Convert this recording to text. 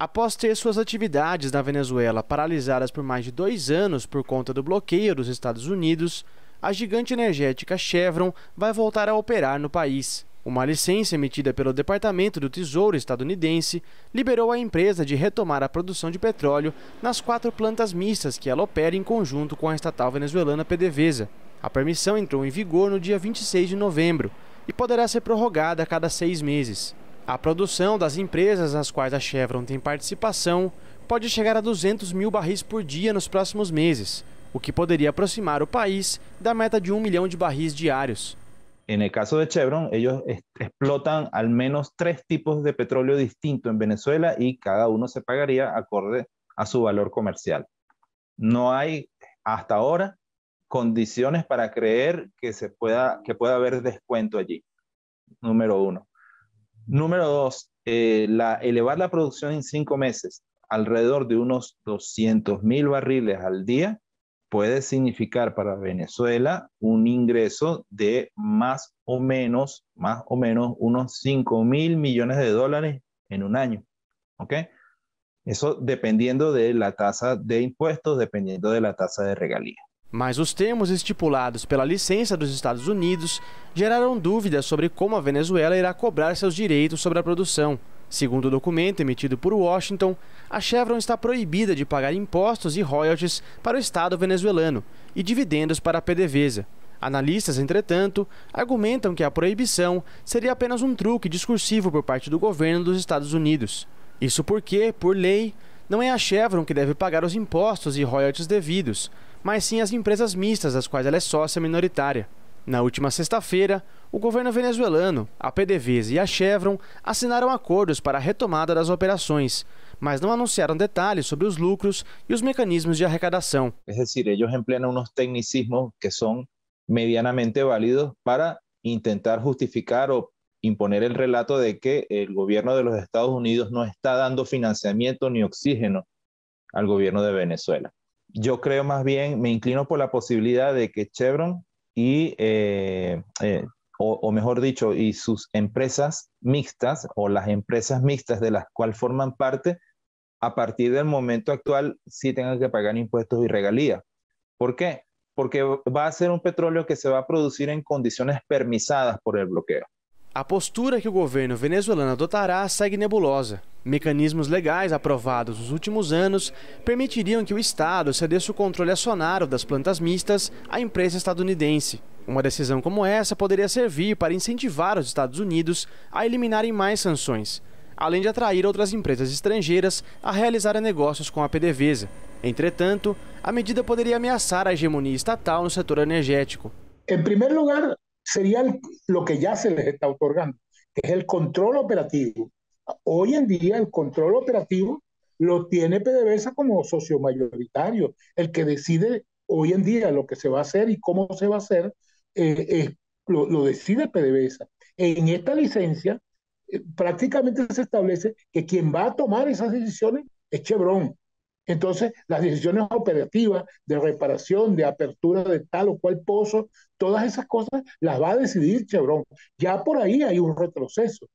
Após ter suas atividades na Venezuela paralisadas por mais de dois anos por conta do bloqueio dos Estados Unidos, a gigante energética Chevron vai voltar a operar no país. Uma licença emitida pelo Departamento do Tesouro estadunidense liberou a empresa de retomar a produção de petróleo nas quatro plantas mistas que ela opera em conjunto com a estatal venezuelana PDVSA. A permissão entrou em vigor no dia 26 de novembro e poderá ser prorrogada a cada seis meses. A produção das empresas nas quais a Chevron tem participação pode chegar a 200 mil barris por dia nos próximos meses, o que poderia aproximar o país da meta de 1 milhão de barris diários. En el caso de Chevron, ellos explotan al menos tres tipos de petróleo distinto en Venezuela y cada uno se pagaría acorde a su valor comercial. No hay hasta ahora condiciones para creer que se pueda que pueda haber descuento allí. Número uno. Número dos, eh, elevar la producción en cinco meses alrededor de unos 200 mil barriles al día puede significar para Venezuela un ingreso de más o menos, más o menos unos 5 mil millones de dólares en un año. ¿Ok? Eso dependiendo de la tasa de impuestos, dependiendo de la tasa de regalías. Mas os termos estipulados pela licença dos Estados Unidos geraram dúvidas sobre como a Venezuela irá cobrar seus direitos sobre a produção. Segundo o documento emitido por Washington, a Chevron está proibida de pagar impostos e royalties para o Estado venezuelano e dividendos para a PDVSA. Analistas, entretanto, argumentam que a proibição seria apenas um truque discursivo por parte do governo dos Estados Unidos. Isso porque, por lei, não é a Chevron que deve pagar os impostos e royalties devidos, mas sim as empresas mistas das quais ela é sócia minoritária. Na última sexta-feira, o governo venezuelano, a PDVSA e a Chevron assinaram acordos para a retomada das operações, mas não anunciaram detalhes sobre os lucros e os mecanismos de arrecadação. É decir, eles empleam uns tecnicismos que são medianamente válidos para tentar justificar ou imponer o relato de que o governo de Estados Unidos não está dando financiamento nem oxígeno ao governo de Venezuela. yo creo más bien, me inclino por la posibilidad de que Chevron y, eh, eh, o, mejor dicho, y sus empresas mixtas o las empresas mixtas de las cuales forman parte, a partir del momento actual sí tengan que pagar impuestos y regalías. ¿Por qué? Porque va a ser un petróleo que se va a producir en condiciones permisadas por el bloqueo. A postura que el gobierno venezolano adoptará sigue nebulosa. Mecanismos legais aprovados nos últimos anos permitiriam que o Estado cedesse o controle acionário das plantas mistas à empresa estadunidense. Uma decisão como essa poderia servir para incentivar os Estados Unidos a eliminarem mais sanções, além de atrair outras empresas estrangeiras a realizarem negócios com a PDVSA. Entretanto, a medida poderia ameaçar a hegemonia estatal no setor energético. Em primeiro lugar, seria o que já se lhes está otorgando, que é o controle operativo Hoy en día el control operativo lo tiene PDVSA como socio mayoritario. El que decide hoy en día lo que se va a hacer y cómo se va a hacer eh, eh, lo, decide PDVSA. En esta licencia eh, prácticamente se establece que quien va a tomar esas decisiones es Chevron. Entonces, las decisiones operativas de reparación, de apertura de tal o cual pozo, todas esas cosas las va a decidir Chevron. Ya por ahí hay un retroceso.